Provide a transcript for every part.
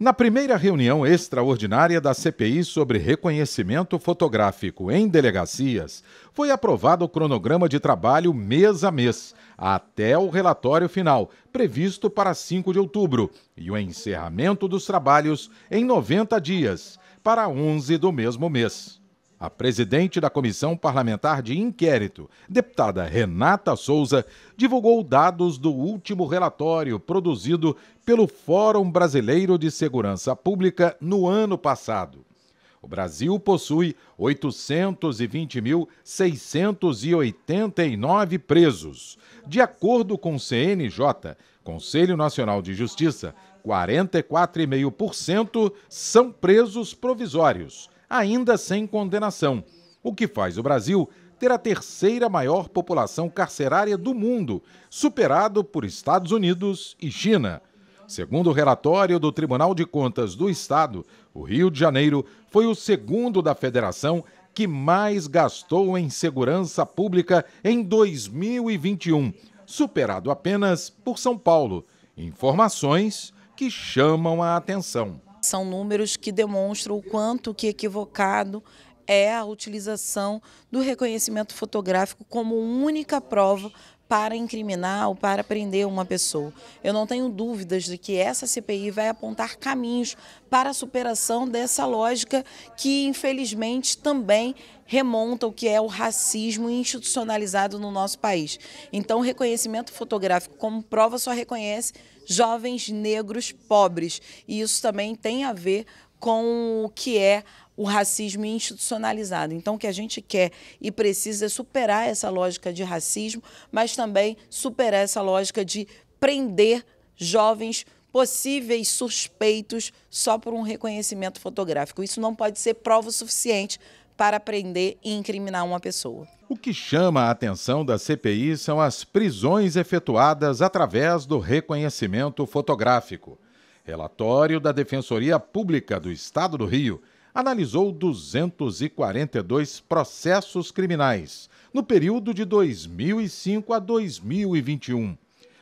Na primeira reunião extraordinária da CPI sobre reconhecimento fotográfico em delegacias, foi aprovado o cronograma de trabalho mês a mês, até o relatório final, previsto para 5 de outubro, e o encerramento dos trabalhos em 90 dias, para 11 do mesmo mês. A presidente da Comissão Parlamentar de Inquérito, deputada Renata Souza, divulgou dados do último relatório produzido pelo Fórum Brasileiro de Segurança Pública no ano passado. O Brasil possui 820.689 presos. De acordo com o CNJ, Conselho Nacional de Justiça, 44,5% são presos provisórios ainda sem condenação, o que faz o Brasil ter a terceira maior população carcerária do mundo, superado por Estados Unidos e China. Segundo o relatório do Tribunal de Contas do Estado, o Rio de Janeiro foi o segundo da federação que mais gastou em segurança pública em 2021, superado apenas por São Paulo. Informações que chamam a atenção. São números que demonstram o quanto que equivocado é a utilização do reconhecimento fotográfico como única prova para incriminar ou para prender uma pessoa. Eu não tenho dúvidas de que essa CPI vai apontar caminhos para a superação dessa lógica que, infelizmente, também remonta o que é o racismo institucionalizado no nosso país. Então, o reconhecimento fotográfico como prova só reconhece jovens negros pobres. E isso também tem a ver com o que é o racismo institucionalizado. Então, o que a gente quer e precisa é superar essa lógica de racismo, mas também superar essa lógica de prender jovens possíveis suspeitos só por um reconhecimento fotográfico. Isso não pode ser prova suficiente para prender e incriminar uma pessoa. O que chama a atenção da CPI são as prisões efetuadas através do reconhecimento fotográfico. Relatório da Defensoria Pública do Estado do Rio analisou 242 processos criminais no período de 2005 a 2021.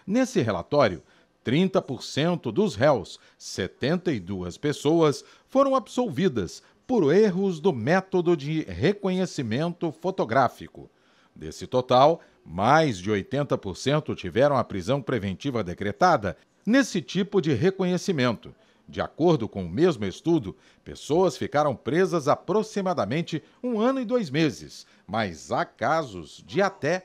Nesse relatório, 30% dos réus, 72 pessoas, foram absolvidas por erros do método de reconhecimento fotográfico. Desse total, mais de 80% tiveram a prisão preventiva decretada nesse tipo de reconhecimento. De acordo com o mesmo estudo, pessoas ficaram presas aproximadamente um ano e dois meses, mas há casos de até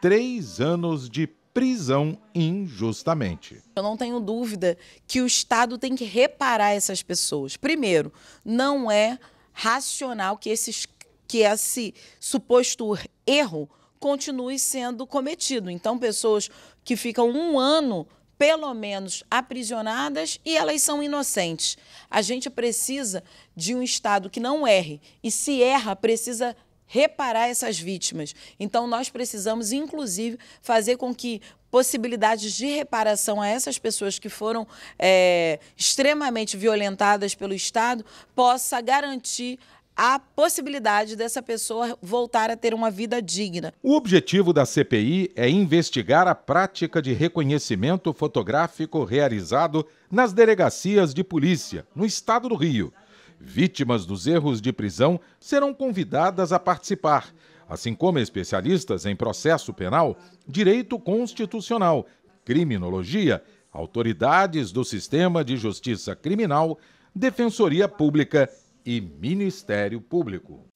três anos de prisão injustamente. Eu não tenho dúvida que o Estado tem que reparar essas pessoas. Primeiro, não é racional que, esses, que esse suposto erro continue sendo cometido. Então, pessoas que ficam um ano pelo menos aprisionadas e elas são inocentes. A gente precisa de um Estado que não erre e, se erra, precisa reparar essas vítimas. Então, nós precisamos, inclusive, fazer com que possibilidades de reparação a essas pessoas que foram é, extremamente violentadas pelo Estado possa garantir a possibilidade dessa pessoa voltar a ter uma vida digna. O objetivo da CPI é investigar a prática de reconhecimento fotográfico realizado nas delegacias de polícia no estado do Rio vítimas dos erros de prisão serão convidadas a participar, assim como especialistas em processo penal, direito constitucional, criminologia, autoridades do sistema de justiça criminal, defensoria pública e Ministério Público.